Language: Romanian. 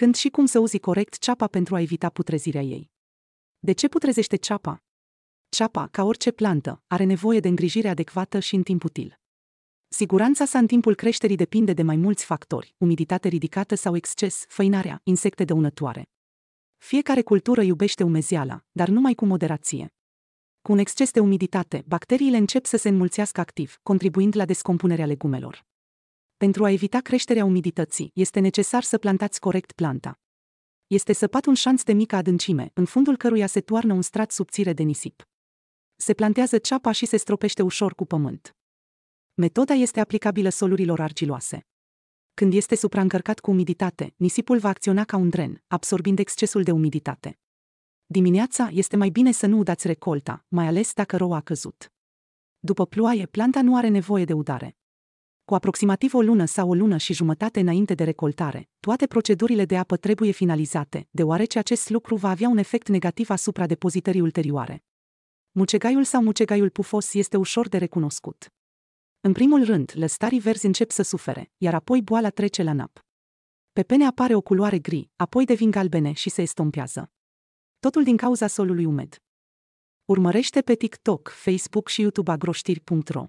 când și cum să uzi corect ceapa pentru a evita putrezirea ei. De ce putrezește ceapa? Ceapa, ca orice plantă, are nevoie de îngrijire adecvată și în timp util. Siguranța sa în timpul creșterii depinde de mai mulți factori, umiditate ridicată sau exces, făinarea, insecte dăunătoare. Fiecare cultură iubește umeziala, dar numai cu moderație. Cu un exces de umiditate, bacteriile încep să se înmulțească activ, contribuind la descompunerea legumelor. Pentru a evita creșterea umidității, este necesar să plantați corect planta. Este săpat un șanț de mică adâncime, în fundul căruia se toarnă un strat subțire de nisip. Se plantează ceapa și se stropește ușor cu pământ. Metoda este aplicabilă solurilor argiloase. Când este supraîncărcat cu umiditate, nisipul va acționa ca un dren, absorbind excesul de umiditate. Dimineața este mai bine să nu udați recolta, mai ales dacă roa a căzut. După ploaie, planta nu are nevoie de udare cu aproximativ o lună sau o lună și jumătate înainte de recoltare, toate procedurile de apă trebuie finalizate, deoarece acest lucru va avea un efect negativ asupra depozitării ulterioare. Mucegaiul sau mucegaiul pufos este ușor de recunoscut. În primul rând, lăstarii verzi încep să sufere, iar apoi boala trece la nap. Pe pene apare o culoare gri, apoi devin galbene și se estompează. Totul din cauza solului umed. Urmărește pe TikTok, Facebook și YouTube agroștiri.ro